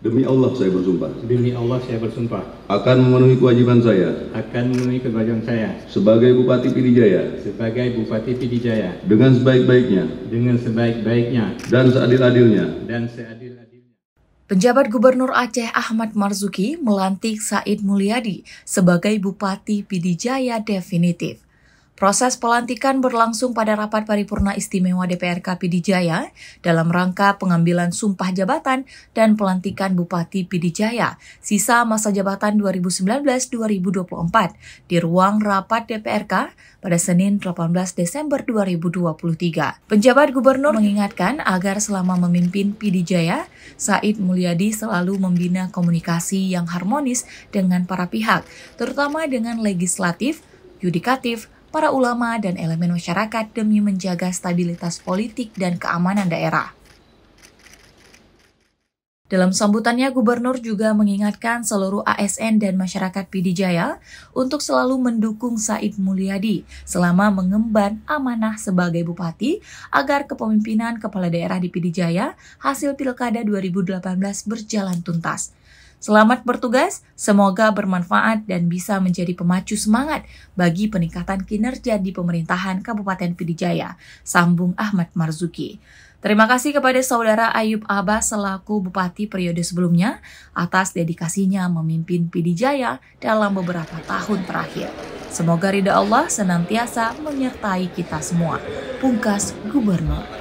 Demi Allah saya bersumpah. Demi Allah saya bersumpah. Akan memenuhi kewajiban saya. Akan memenuhi kewajiban saya. Sebagai Bupati Pidijaya. Sebagai Bupati Pidijaya. Dengan sebaik-baiknya. Dengan sebaik-baiknya. Dan seadil-adilnya. Dan seadil-adilnya. Penjabat Gubernur Aceh Ahmad Marzuki melantik Said Mulyadi sebagai Bupati Pidijaya definitif. Proses pelantikan berlangsung pada rapat paripurna istimewa DPRK Pidijaya dalam rangka pengambilan sumpah jabatan dan pelantikan Bupati Pidijaya sisa masa jabatan 2019-2024 di ruang rapat DPRK pada Senin 18 Desember 2023. Penjabat gubernur mengingatkan agar selama memimpin Pidijaya, Said Mulyadi selalu membina komunikasi yang harmonis dengan para pihak, terutama dengan legislatif, yudikatif, para ulama, dan elemen masyarakat demi menjaga stabilitas politik dan keamanan daerah. Dalam sambutannya, Gubernur juga mengingatkan seluruh ASN dan masyarakat Pidijaya untuk selalu mendukung Said Mulyadi selama mengemban amanah sebagai Bupati agar kepemimpinan Kepala Daerah di Pidijaya hasil Pilkada 2018 berjalan tuntas. Selamat bertugas, semoga bermanfaat dan bisa menjadi pemacu semangat bagi peningkatan kinerja di pemerintahan Kabupaten Pidijaya, sambung Ahmad Marzuki. Terima kasih kepada saudara Ayub Abbas selaku bupati periode sebelumnya atas dedikasinya memimpin Pidijaya dalam beberapa tahun terakhir. Semoga ridha Allah senantiasa menyertai kita semua. Pungkas Gubernur.